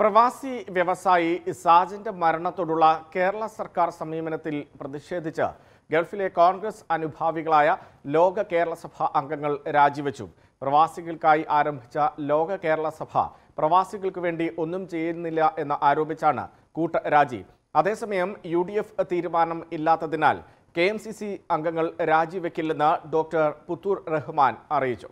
പ്രവാസി വ്യവസായി സാജന്റെ മരണത്തോടുള്ള കേരള സർക്കാർ സമീപനത്തിൽ പ്രതിഷേധിച്ച് ഗൾഫിലെ കോൺഗ്രസ് അനുഭാവികളായ ലോക കേരള സഭ അംഗങ്ങൾ രാജിവെച്ചു പ്രവാസികൾക്കായി ആരംഭിച്ച ലോക കേരള സഭ പ്രവാസികൾക്ക് വേണ്ടി ഒന്നും ചെയ്യുന്നില്ല എന്ന് ആരോപിച്ചാണ് കൂട്ട രാജി അതേസമയം യു ഡി എഫ് തീരുമാനം ഇല്ലാത്തതിനാൽ കെ എം സി സി അംഗങ്ങൾ രാജിവെക്കില്ലെന്ന് ഡോക്ടർ പുത്തൂർ റഹ്മാൻ അറിയിച്ചു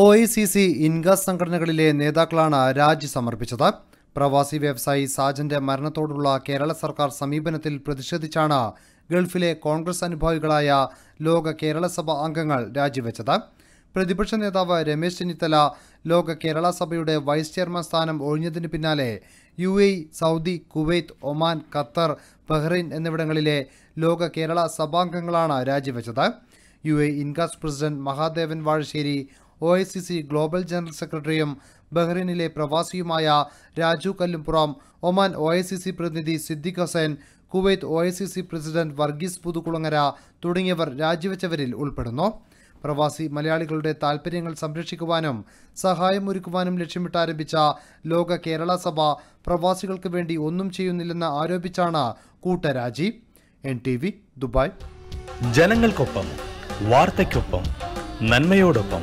ഒ ഐ സി സി ഇൻക സംഘടനകളിലെ നേതാക്കളാണ് രാജി സമർപ്പിച്ചത് പ്രവാസി വ്യവസായി സാജന്റെ മരണത്തോടുള്ള കേരള സർക്കാർ സമീപനത്തിൽ പ്രതിഷേധിച്ചാണ് ഗൾഫിലെ കോൺഗ്രസ് അനുഭാവികളായ ലോക കേരള സഭ അംഗങ്ങൾ രാജിവെച്ചത് പ്രതിപക്ഷ നേതാവ് രമേശ് ചെന്നിത്തല ലോക കേരള സഭയുടെ വൈസ് ചെയർമാൻ സ്ഥാനം ഒഴിഞ്ഞതിന് പിന്നാലെ U A Saudi Kuwait Oman Qatar Bahrain എന്നിവിടങ്ങളിലെ ലോക കേരള സഭാംഗങ്ങളാണ് രാജിവെച്ചത് U A INCAS president Mahadevan Vazhasseri O global general സെക്രട്ടറിയും ബഹ്റിനിലെ പ്രവാസിയുമായ രാജു കല്ലുംപുറം ഒമാൻ ഒ പ്രതിനിധി Siddique Hasain Kuwait O president Varghese Puthukulangara തുടങ്ങിയവർ രാജിവെച്ചവരിൽ ഉൾപ്പെടുന്നു പ്രവാസി മലയാളികളുടെ താൽപ്പര്യങ്ങൾ സംരക്ഷിക്കുവാനും സഹായമൊരുക്കുവാനും ലക്ഷ്യമിട്ടാരംഭിച്ച ലോക കേരള സഭ പ്രവാസികൾക്ക് വേണ്ടി ഒന്നും ചെയ്യുന്നില്ലെന്ന് ആരോപിച്ചാണ് കൂട്ടരാജി എൻ ടി വി ദുബായ് ജനങ്ങൾക്കൊപ്പം വാർത്തയ്ക്കൊപ്പം നന്മയോടൊപ്പം